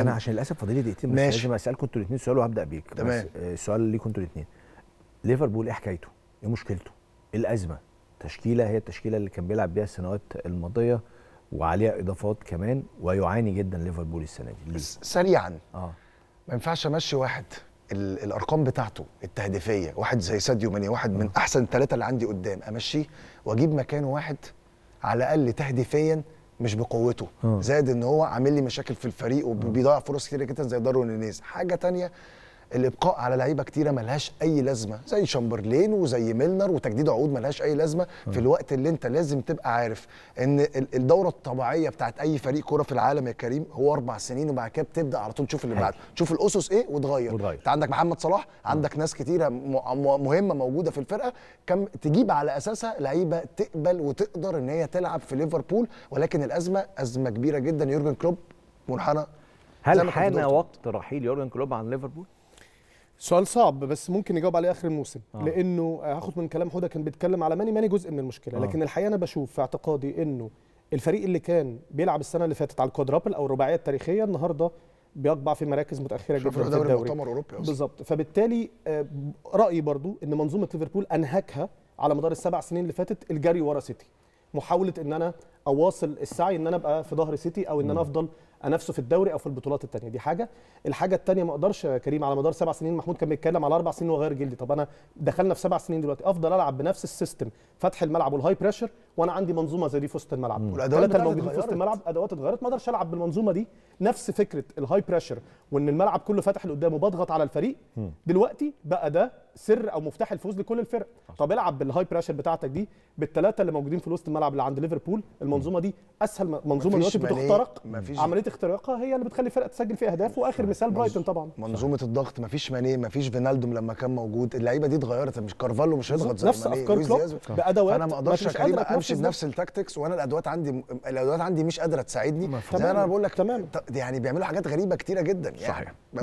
انا عشان للاسف فاضل لي دقيقتين بس ماشي. لازم اسالكم انتوا الاثنين سؤال وهبدا بيك تمام السؤال آه، ليكم انتوا الاثنين ليفربول ايه حكايته؟ ايه مشكلته؟ ايه الازمه؟ تشكيله هي التشكيله اللي كان بيلعب بيها السنوات الماضيه وعليها اضافات كمان ويعاني جدا ليفربول السنه دي ليه؟ سريعا اه ما ينفعش امشي واحد الارقام بتاعته التهديفيه واحد زي ساديو ماني واحد من آه. احسن ثلاثه اللي عندي قدام امشيه واجيب مكانه واحد على الاقل تهديفيا مش بقوته آه. زائد ان هو عامل لي مشاكل في الفريق وبيضيع آه. فرص كتير جدا زي دارون نيز حاجه تانية الابقاء على لعيبه كتيره ملهاش اي لازمه زي شامبرلين وزي ميلنر وتجديد عقود ملهاش اي لازمه في الوقت اللي انت لازم تبقى عارف ان الدوره الطبيعيه بتاعت اي فريق كوره في العالم يا كريم هو اربع سنين وبعد كده بتبدا على طول تشوف اللي بعده تشوف الاسس ايه وتغير وتغير. انت عندك محمد صلاح عندك ناس كتيره مهمه موجوده في الفرقه كم تجيب على اساسها لعيبه تقبل وتقدر ان هي تلعب في ليفربول ولكن الازمه ازمه كبيره جدا يورجن كلوب منحنى هل حان وقت رحيل يورجن كلوب عن ليفربول؟ سؤال صعب بس ممكن نجاوب عليه اخر الموسم آه. لانه آه، هاخد من كلام حوده كان بيتكلم على ماني ماني جزء من المشكله آه. لكن الحقيقه انا بشوف في اعتقادي انه الفريق اللي كان بيلعب السنه اللي فاتت على الكوادرابل او الرباعيه التاريخيه النهارده بيقبع في مراكز متاخره جدا في الدوري مؤتمر اوروبي بالظبط فبالتالي آه، رايي برضو ان منظومه ليفربول انهكها على مدار السبع سنين اللي فاتت الجري ورا سيتي محاوله ان انا اواصل السعي ان انا ابقى في ظهر سيتي او ان انا افضل نفسه في الدوري او في البطولات الثانيه دي حاجه الحاجه الثانيه ما اقدرش كريم على مدار سبع سنين محمود كان بيتكلم على اربع سنين وغير جلدي طب انا دخلنا في سبع سنين دلوقتي افضل العب بنفس السيستم فتح الملعب والهاي بريشر وانا عندي منظومه زي دي في وسط الملعب والثلاثه الموجودين في وسط الملعب ادوات اتغيرت ما اقدرش العب بالمنظومه دي نفس فكره الهاي بريشر وان الملعب كله فاتح لقدام وبضغط على الفريق دلوقتي بقى ده سر او مفتاح الفوز لكل الفرق طب العب بالهاي بريشر بتاعتك دي بالثلاثه اللي موجودين في وسط الملعب اللي عند ليفربول المنظومه دي اسهل منظومه دلوقتي بتخترق عمليه اختراقها هي اللي بتخلي الفرقه تسجل فيها اهداف واخر مثال برايتون طبعا منظومه الضغط ما مانيه ماني فيش فينالدوم لما كان موجود اللعيبه دي اتغيرت مش كارفالو مش هيضغط زي نفس افكار كلوب بادوات انا ما اقدرش بمشي بنفس التاكتكس وانا الادوات عندي الادوات عندي مش قادره تساعدني زي انا بقول لك تمام يعني بيعملوا حاجات غريبه كتيره جدا يعني صحيح